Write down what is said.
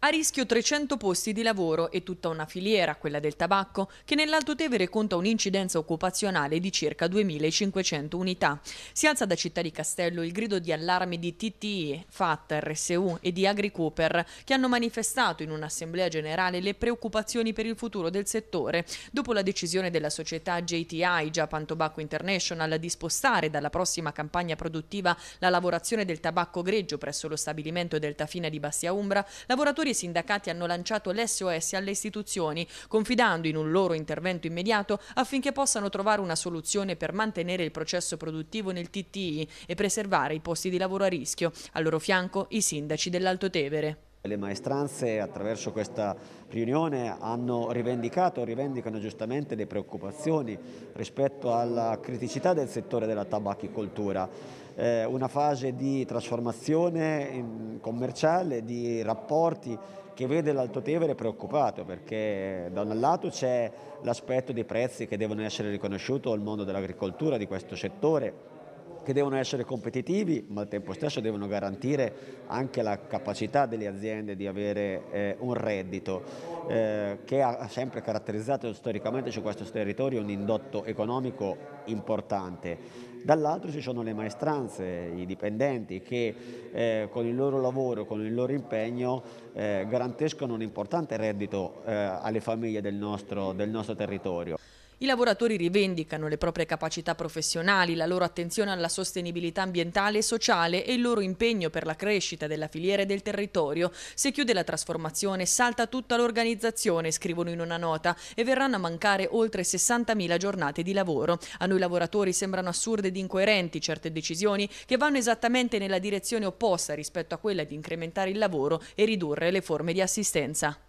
A rischio 300 posti di lavoro e tutta una filiera, quella del tabacco, che nell'Alto Tevere conta un'incidenza occupazionale di circa 2.500 unità. Si alza da Città di Castello il grido di allarme di TTI, FAT, RSU e di AgriCooper, che hanno manifestato in un'assemblea generale le preoccupazioni per il futuro del settore, dopo la decisione della società JTI, Japan Tobacco International, di spostare dalla prossima campagna produttiva la lavorazione del tabacco greggio presso lo stabilimento del Tafina di Bassia Umbra, lavoratori sindacati hanno lanciato l'SOS alle istituzioni, confidando in un loro intervento immediato affinché possano trovare una soluzione per mantenere il processo produttivo nel TTI e preservare i posti di lavoro a rischio. Al loro fianco i sindaci dell'Alto Tevere. Le maestranze attraverso questa riunione hanno rivendicato e rivendicano giustamente le preoccupazioni rispetto alla criticità del settore della tabacchicoltura. Eh, una fase di trasformazione in, commerciale, di rapporti che vede l'Alto Tevere preoccupato perché da un lato c'è l'aspetto dei prezzi che devono essere riconosciuti al mondo dell'agricoltura di questo settore che devono essere competitivi ma al tempo stesso devono garantire anche la capacità delle aziende di avere eh, un reddito eh, che ha sempre caratterizzato storicamente su questo territorio un indotto economico importante. Dall'altro ci sono le maestranze, i dipendenti che eh, con il loro lavoro, con il loro impegno eh, garantiscono un importante reddito eh, alle famiglie del nostro, del nostro territorio. I lavoratori rivendicano le proprie capacità professionali, la loro attenzione alla sostenibilità ambientale e sociale e il loro impegno per la crescita della filiera e del territorio. Se chiude la trasformazione salta tutta l'organizzazione, scrivono in una nota, e verranno a mancare oltre 60.000 giornate di lavoro. A noi lavoratori sembrano assurde ed incoerenti certe decisioni che vanno esattamente nella direzione opposta rispetto a quella di incrementare il lavoro e ridurre le forme di assistenza.